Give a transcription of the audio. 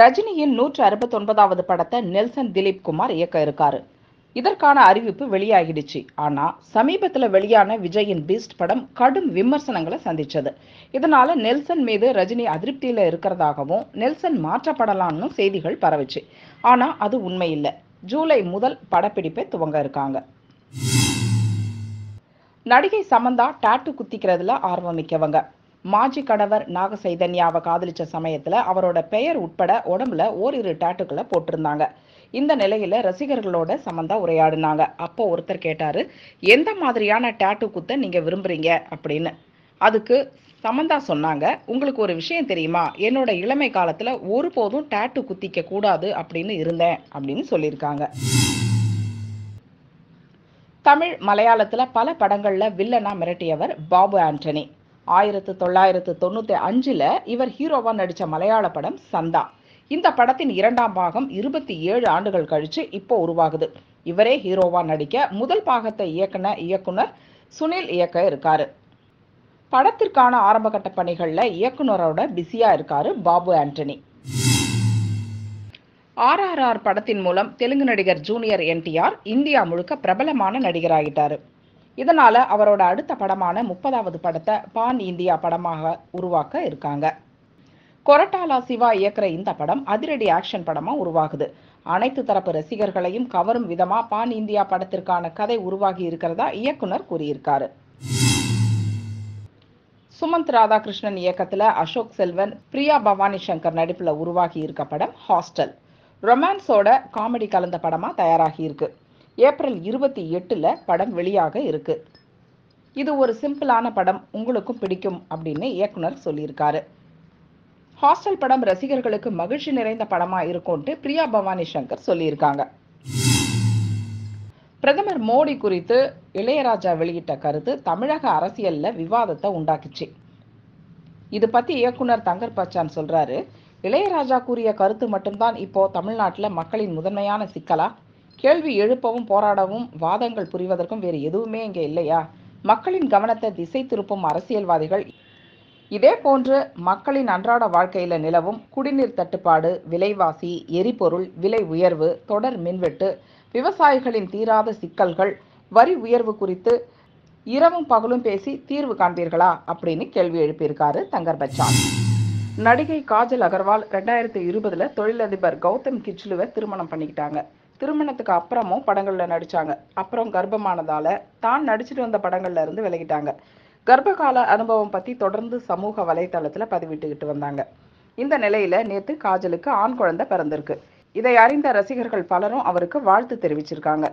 ரஜினியின் நூற்று அறுபத்தொன்பதாவது படத்தை நெல்சன் திலீப் குமார் இயக்க இருக்காரு இதற்கான அறிவிப்பு வெளியாகிடுச்சு ஆனா சமீபத்தில் வெளியான விஜயின் பீஸ்ட் படம் கடும் விமர்சனங்களை சந்திச்சது இதனால நெல்சன் மீது ரஜினி அதிருப்தியில இருக்கிறதாகவும் நெல்சன் மாற்றப்படலாம்னு செய்திகள் பரவிச்சு ஆனா அது உண்மை இல்லை ஜூலை முதல் படப்பிடிப்பை துவங்க இருக்காங்க நடிகை சமந்தா டாட்டு குத்திக்கிறதுல ஆர்வமிக்கவங்க மாஜி கணவர் நாக சைதன்யாவை காதலிச்ச சமயத்தில் அவரோட பெயர் உட்பட உடம்புல ஓரிரு டாட்டுக்களை போட்டிருந்தாங்க இந்த நிலையில ரசிகர்களோட சமந்தா உரையாடினாங்க அப்போ ஒருத்தர் கேட்டாரு எந்த மாதிரியான டாட்டு குத்த நீங்க விரும்புறீங்க அப்படின்னு அதுக்கு சமந்தா சொன்னாங்க உங்களுக்கு ஒரு விஷயம் தெரியுமா என்னோட இளமை காலத்துல ஒருபோதும் டேட்டு குத்திக்க கூடாது அப்படின்னு இருந்தேன் அப்படின்னு சொல்லியிருக்காங்க தமிழ் மலையாளத்துல பல படங்கள்ல வில்லனா மிரட்டியவர் பாபு ஆண்டனி ஆயிரத்து தொள்ளாயிரத்து தொண்ணூற்றி அஞ்சில் இவர் ஹீரோவாக நடித்த மலையாள படம் சந்தா இந்த படத்தின் இரண்டாம் பாகம் இருபத்தி ஏழு ஆண்டுகள் கழித்து இப்போ உருவாகுது இவரே ஹீரோவாக நடிக்க முதல் பாகத்தை இயக்குன இயக்குனர் சுனில் இயக்க இருக்கார் படத்திற்கான ஆரம்பகட்ட பணிகளில் இயக்குனரோட பிஸியாக இருக்கார் பாபு ஆண்டனி ஆர்ஆர்ஆர் படத்தின் மூலம் தெலுங்கு நடிகர் ஜூனியர் என்டிஆர் இந்தியா முழுக்க பிரபலமான நடிகராகிட்டார் இதனால அவரோட அடுத்த படமான முப்பதாவது படத்தை பான் இந்தியா படமாக உருவாக்க இருக்காங்க கொரட்டாலா சிவா இயக்குற இந்த படம் அதிரடி ஆக்ஷன் படமா உருவாகுது அனைத்து தரப்பு ரசிகர்களையும் கவரும் விதமா பான் இந்தியா படத்திற்கான கதை உருவாகி இருக்கிறதா இயக்குனர் கூறியிருக்காரு சுமந்த் ராதாகிருஷ்ணன் இயக்கத்துல அசோக் செல்வன் பிரியா பவானி சங்கர் நடிப்புல உருவாகி இருக்க படம் ஹாஸ்டல் ரொமான்ஸோட காமெடி கலந்த படமா தயாராகி இருக்கு ஏப்ரல் இருபத்தி எட்டில் படம் வெளியாக இருக்கு இது ஒரு சிம்பிளான படம் உங்களுக்கும் பிடிக்கும் அப்படின்னு இயக்குனர் சொல்லியிருக்காரு ஹாஸ்டல் படம் ரசிகர்களுக்கு மகிழ்ச்சி நிறைந்த படமாக இருக்கும்ட்டு பிரியா பவானி சங்கர் சொல்லியிருக்காங்க பிரதமர் மோடி குறித்து இளையராஜா வெளியிட்ட கருத்து தமிழக அரசியலில் விவாதத்தை உண்டாக்குச்சு இது பற்றி இயக்குனர் தங்கர் பச்சான் சொல்கிறாரு இளையராஜா கூறிய கருத்து மட்டும்தான் இப்போ தமிழ்நாட்டில் மக்களின் முதன்மையான சிக்கலா கேள்வி எழுப்பவும் போராடவும் வாதங்கள் புரிவதற்கும் வேறு எதுவுமே இங்கே இல்லையா மக்களின் கவனத்தை திசை திருப்பும் அரசியல்வாதிகள் இதே போன்று மக்களின் அன்றாட வாழ்க்கையில் நிலவும் குடிநீர் தட்டுப்பாடு விலைவாசி எரிபொருள் விலை உயர்வு தொடர் மின்வெட்டு விவசாயிகளின் தீராத சிக்கல்கள் வரி உயர்வு குறித்து இரவும் பகலும் பேசி தீர்வு காண்பீர்களா அப்படின்னு கேள்வி எழுப்பியிருக்காரு தங்கர் பச்சான் நடிகை காஜல் அகர்வால் ரெண்டாயிரத்தி இருபதுல தொழிலதிபர் கௌதம் கிச்சிலுவை திருமணம் பண்ணிக்கிட்டாங்க திருமணத்துக்கு அப்புறமும் படங்களில் நடித்தாங்க அப்புறம் கர்ப்பமானதால் தான் நடிச்சிட்டு வந்த படங்கள்ல இருந்து விலகிட்டாங்க கர்ப்பகால அனுபவம் பற்றி தொடர்ந்து சமூக வலைத்தளத்தில் பதிவிட்டுக்கிட்டு வந்தாங்க இந்த நிலையில் நேற்று காஜலுக்கு ஆண் குழந்தை பிறந்திருக்கு இதை அறிந்த ரசிகர்கள் பலரும் அவருக்கு வாழ்த்து தெரிவிச்சிருக்காங்க